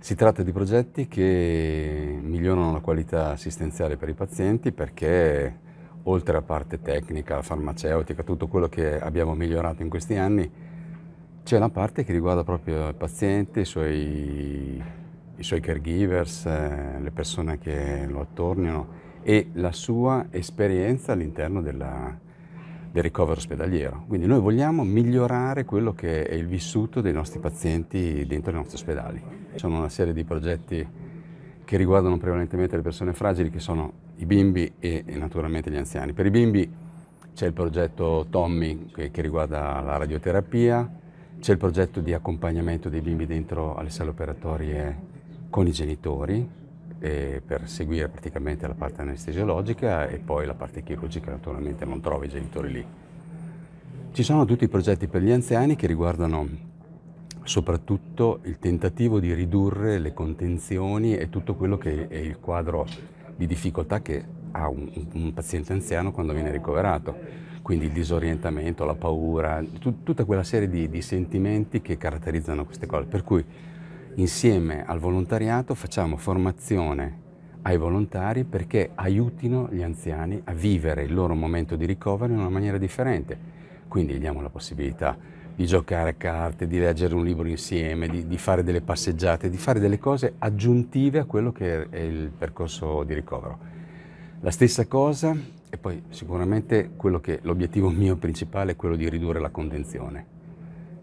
Si tratta di progetti che migliorano la qualità assistenziale per i pazienti perché oltre alla parte tecnica, farmaceutica, tutto quello che abbiamo migliorato in questi anni, c'è la parte che riguarda proprio il paziente, i suoi, i suoi caregivers, eh, le persone che lo attorniano e la sua esperienza all'interno della, del ricovero ospedaliero. Quindi noi vogliamo migliorare quello che è il vissuto dei nostri pazienti dentro i nostri ospedali. Ci sono una serie di progetti che riguardano prevalentemente le persone fragili, che sono i bimbi e, e naturalmente gli anziani. Per i bimbi c'è il progetto Tommy che, che riguarda la radioterapia, c'è il progetto di accompagnamento dei bimbi dentro alle sale operatorie con i genitori, per seguire praticamente la parte anestesiologica e poi la parte chirurgica naturalmente non trovo i genitori lì. Ci sono tutti i progetti per gli anziani che riguardano soprattutto il tentativo di ridurre le contenzioni e tutto quello che è il quadro di difficoltà che ha un, un paziente anziano quando viene ricoverato. Quindi il disorientamento, la paura, tut, tutta quella serie di, di sentimenti che caratterizzano queste cose. Per cui Insieme al volontariato facciamo formazione ai volontari perché aiutino gli anziani a vivere il loro momento di ricovero in una maniera differente. Quindi diamo la possibilità di giocare a carte, di leggere un libro insieme, di, di fare delle passeggiate, di fare delle cose aggiuntive a quello che è il percorso di ricovero. La stessa cosa e poi sicuramente quello che l'obiettivo mio principale è quello di ridurre la contenzione,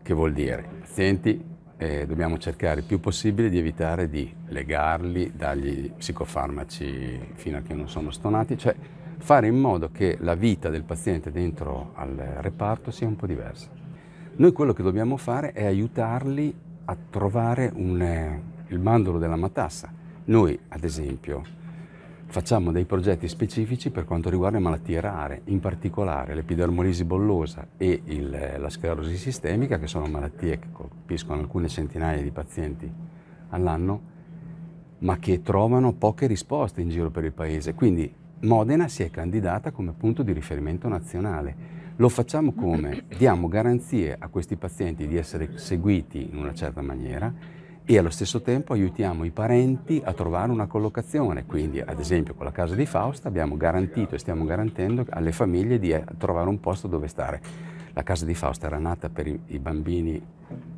che vuol dire pazienti eh, dobbiamo cercare il più possibile di evitare di legarli, dargli psicofarmaci fino a che non sono stonati, cioè fare in modo che la vita del paziente dentro al reparto sia un po' diversa. Noi quello che dobbiamo fare è aiutarli a trovare un, eh, il mandolo della matassa. Noi, ad esempio, Facciamo dei progetti specifici per quanto riguarda le malattie rare, in particolare l'epidermolisi bollosa e il, eh, la sclerosi sistemica, che sono malattie che colpiscono alcune centinaia di pazienti all'anno, ma che trovano poche risposte in giro per il paese. Quindi Modena si è candidata come punto di riferimento nazionale. Lo facciamo come? Diamo garanzie a questi pazienti di essere seguiti in una certa maniera e allo stesso tempo aiutiamo i parenti a trovare una collocazione. Quindi, ad esempio, con la casa di Fausta abbiamo garantito e stiamo garantendo alle famiglie di eh, trovare un posto dove stare. La casa di Fausta era nata per i, bambini,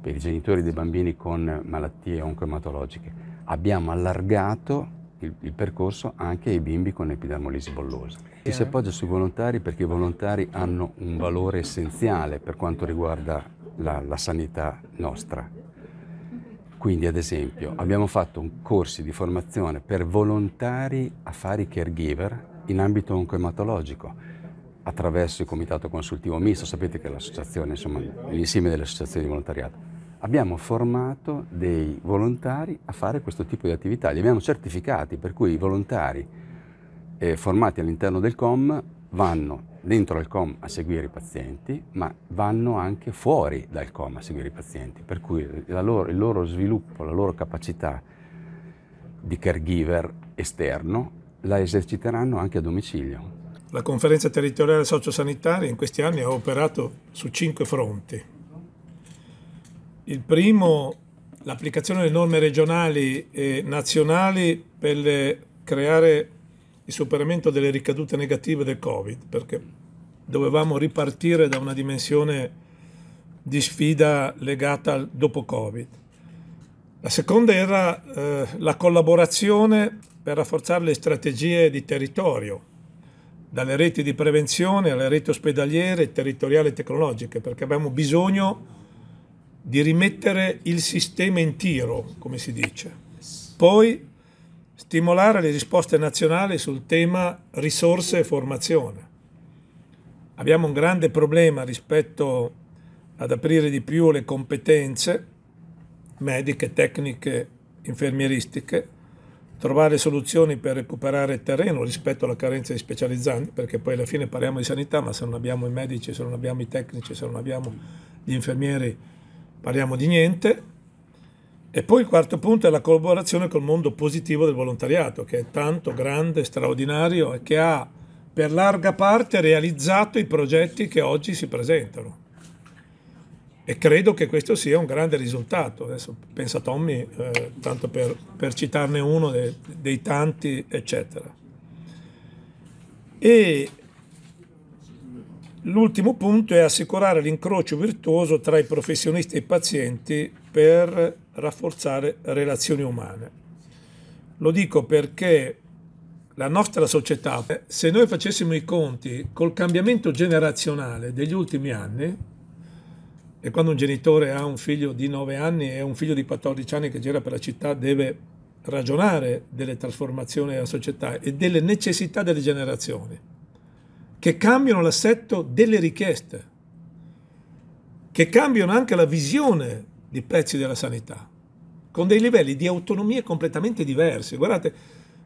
per i genitori dei bambini con malattie oncoematologiche. Abbiamo allargato il, il, percorso anche ai bimbi con epidermolisi bollosa. Ci si appoggia sui volontari perché i volontari hanno un valore essenziale per quanto riguarda la, la sanità nostra quindi, ad esempio, abbiamo fatto un corso di formazione per volontari a fare caregiver in ambito oncoematologico attraverso il comitato consultivo misto, sapete che è l'associazione, insomma, l'insieme delle associazioni di volontariato. Abbiamo formato dei volontari a fare questo tipo di attività, li abbiamo certificati, per cui i volontari eh, formati all'interno del COM vanno dentro al COM a seguire i pazienti, ma vanno anche fuori dal COM a seguire i pazienti, per cui loro, il loro sviluppo, la loro capacità di caregiver esterno la eserciteranno anche a domicilio. La conferenza territoriale sociosanitaria in questi anni ha operato su cinque fronti. Il primo, l'applicazione delle norme regionali e nazionali per creare il superamento delle ricadute negative del Covid, perché dovevamo ripartire da una dimensione di sfida legata al dopo Covid. La seconda era eh, la collaborazione per rafforzare le strategie di territorio, dalle reti di prevenzione alle reti ospedaliere, territoriali e tecnologiche, perché abbiamo bisogno di rimettere il sistema in tiro, come si dice. Poi Stimolare le risposte nazionali sul tema risorse e formazione. Abbiamo un grande problema rispetto ad aprire di più le competenze mediche, tecniche, infermieristiche, trovare soluzioni per recuperare terreno rispetto alla carenza di specializzanti, perché poi alla fine parliamo di sanità, ma se non abbiamo i medici, se non abbiamo i tecnici, se non abbiamo gli infermieri, parliamo di niente e poi il quarto punto è la collaborazione col mondo positivo del volontariato, che è tanto grande, straordinario e che ha per larga parte realizzato i progetti che oggi si presentano. E credo che questo sia un grande risultato. Adesso pensa Tommy, eh, tanto per, per, citarne uno de, dei tanti, eccetera. E l'ultimo punto è assicurare l'incrocio virtuoso tra i professionisti e i pazienti per rafforzare relazioni umane. Lo dico perché la nostra società, se noi facessimo i conti col cambiamento generazionale degli ultimi anni, e quando un genitore ha un figlio di 9 anni e un figlio di 14 anni che gira per la città deve ragionare delle trasformazioni della società e delle necessità delle generazioni, che cambiano l'assetto delle richieste, che cambiano anche la visione di pezzi della sanità, con dei livelli di autonomia completamente diversi. Guardate,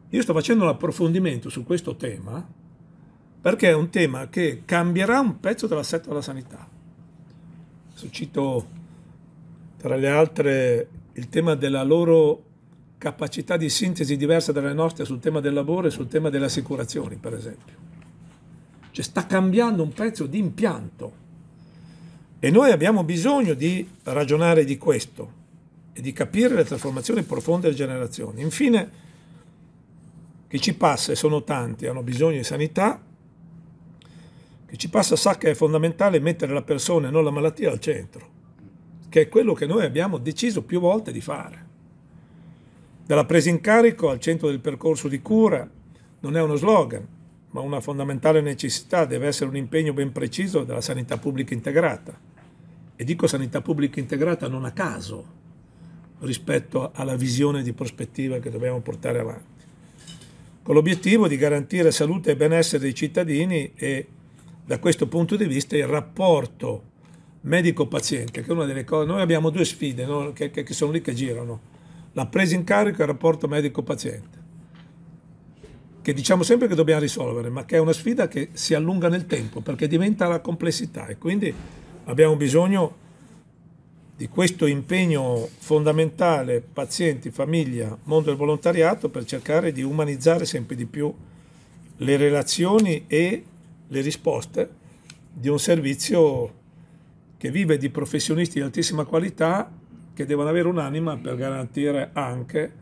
io sto facendo un approfondimento su questo tema perché è un tema che cambierà un pezzo dell'assetto della sanità. Cito tra le altre il tema della loro capacità di sintesi diversa dalle nostre sul tema del lavoro e sul tema delle assicurazioni, per esempio. Cioè sta cambiando un pezzo di impianto e noi abbiamo bisogno di ragionare di questo e di capire le trasformazioni profonde delle generazioni. Infine, chi ci passa, e sono tanti, hanno bisogno di sanità, che ci passa sa che è fondamentale mettere la persona e non la malattia al centro, che è quello che noi abbiamo deciso più volte di fare. Dalla presa in carico al centro del percorso di cura non è uno slogan, ma una fondamentale necessità, deve essere un impegno ben preciso della sanità pubblica integrata e dico sanità pubblica integrata non a caso rispetto alla visione di prospettiva che dobbiamo portare avanti, con l'obiettivo di garantire salute e benessere dei cittadini e da questo punto di vista il rapporto medico-paziente, che è una delle cose, noi abbiamo due sfide no? che, che, che sono lì che girano, la presa in carico e il rapporto medico-paziente che diciamo sempre che dobbiamo risolvere, ma che è una sfida che si allunga nel tempo perché diventa la complessità e quindi Abbiamo bisogno di questo impegno fondamentale, pazienti, famiglia, mondo del volontariato, per cercare di umanizzare sempre di più le relazioni e le risposte di un servizio che vive di professionisti di altissima qualità che devono avere un'anima per garantire anche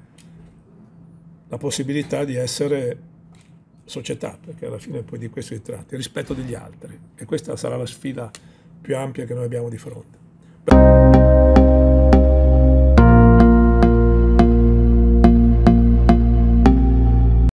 la possibilità di essere società, perché alla fine poi di questo si tratta, il rispetto degli altri. E questa sarà la sfida più ampia che noi abbiamo di fronte.